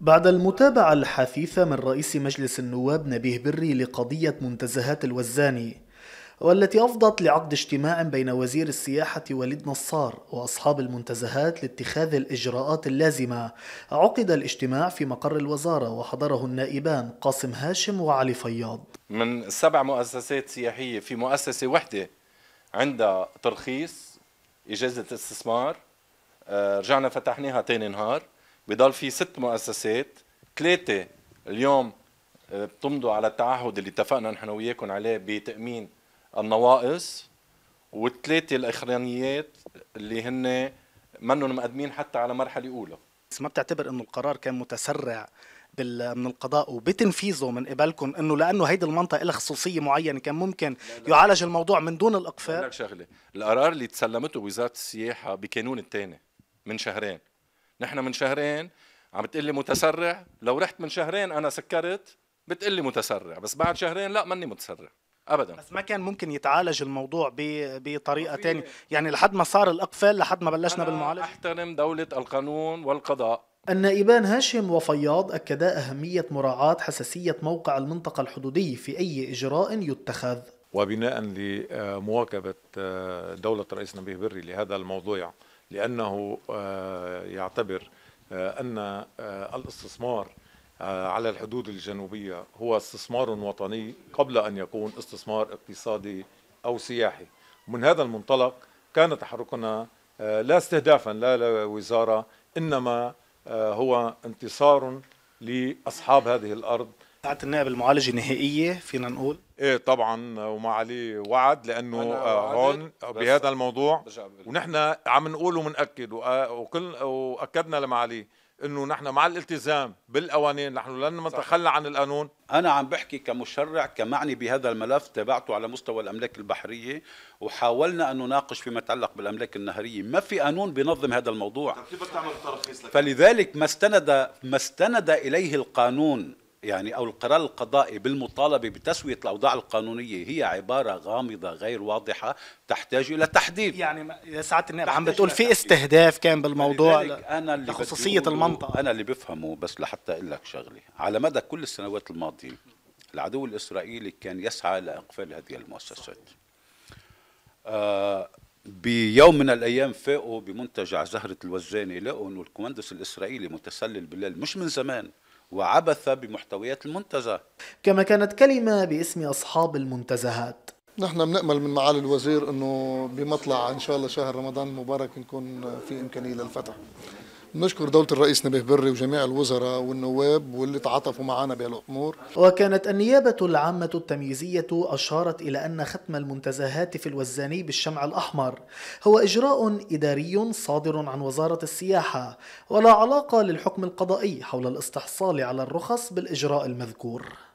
بعد المتابعة الحثيثة من رئيس مجلس النواب نبيه بري لقضية منتزهات الوزاني والتي أفضت لعقد اجتماع بين وزير السياحة وليد نصار وأصحاب المنتزهات لاتخاذ الإجراءات اللازمة عقد الاجتماع في مقر الوزارة وحضره النائبان قاسم هاشم وعلي فياض من سبع مؤسسات سياحية في مؤسسة وحدة عندها ترخيص إجازة استثمار آه، رجعنا فتحناها تاني نهار بضل في ست مؤسسات ثلاثه اليوم آه، بتمضوا على التعهد اللي اتفقنا نحن وياكم عليه بتامين النواقص والثلاثه الاخرانيات اللي هن منهم مقدمين حتى على مرحله اولى بس ما بتعتبر انه القرار كان متسرع بال من القضاء وبتنفيذه من قبلكم انه لانه هيدي المنطقه لها خصوصيه معينه كان ممكن لا لا يعالج الموضوع من دون الاقفال لك شغله القرار اللي تسلمته وزاره السياحه بكانون الثاني من شهرين نحن من شهرين عم لي متسرع لو رحت من شهرين انا سكرت بتقول لي متسرع بس بعد شهرين لا مني متسرع ابدا بس ما كان ممكن يتعالج الموضوع بطريقه ثانيه يعني لحد ما صار الاقفال لحد ما بلشنا بالمعالجه احترم دوله القانون والقضاء النائبان هاشم وفياض أكدا أهمية مراعاة حساسية موقع المنطقة الحدودي في أي إجراء يتخذ وبناء لمواكبة آه، دولة الرئيس نبيه بري لهذا الموضوع لأنه آه، يعتبر آه، أن آه، الاستثمار على الحدود الجنوبية هو استثمار وطني قبل أن يكون استثمار اقتصادي أو سياحي من هذا المنطلق كان تحركنا لا استهدافا لا لوزارة إنما هو انتصار لأصحاب هذه الأرض بتاعت النائب المعالج نهائية فينا نقول ايه طبعا وما عليه وعد لانه آه، هون بهذا الموضوع ونحن عم نقول ومنأكد وكل واكدنا لمعاليه انه نحن مع الالتزام بالقوانين نحن لن نتخلى عن القانون انا عم بحكي كمشرع كمعني بهذا الملف تابعته على مستوى الاملاك البحريه وحاولنا ان نناقش فيما يتعلق بالاملاك النهريه ما في قانون بينظم هذا الموضوع طيب، فلذلك ما استند ما استند اليه القانون يعني او القرار القضائي بالمطالبه بتسويه الاوضاع القانونيه هي عباره غامضه غير واضحه تحتاج الى تحديد يعني يا سعاده النائب عم بتقول في استهداف كان بالموضوع انا اللي لخصوصيه المنطقه انا اللي بفهمه بس لحتى اقول لك شغله على مدى كل السنوات الماضيه العدو الاسرائيلي كان يسعى لاقفال هذه المؤسسات آه بيوم من الايام فاقوا بمنتجع زهره الوزاني لقوا انه الكوماندوس الاسرائيلي متسلل بالليل مش من زمان وعبث بمحتويات المنتزه كما كانت كلمة باسم أصحاب المنتزهات نحن بنأمل من معالي الوزير أنه بمطلع إن شاء الله شهر رمضان المبارك نكون في إمكانية للفتح نشكر دولة الرئيس نبيه بري وجميع الوزراء والنواب واللي تعاطفوا معنا بهالأمور وكانت النيابة العامة التمييزية أشارت إلى أن ختم المنتزهات في الوزاني بالشمع الأحمر هو إجراء إداري صادر عن وزارة السياحة ولا علاقة للحكم القضائي حول الاستحصال على الرخص بالإجراء المذكور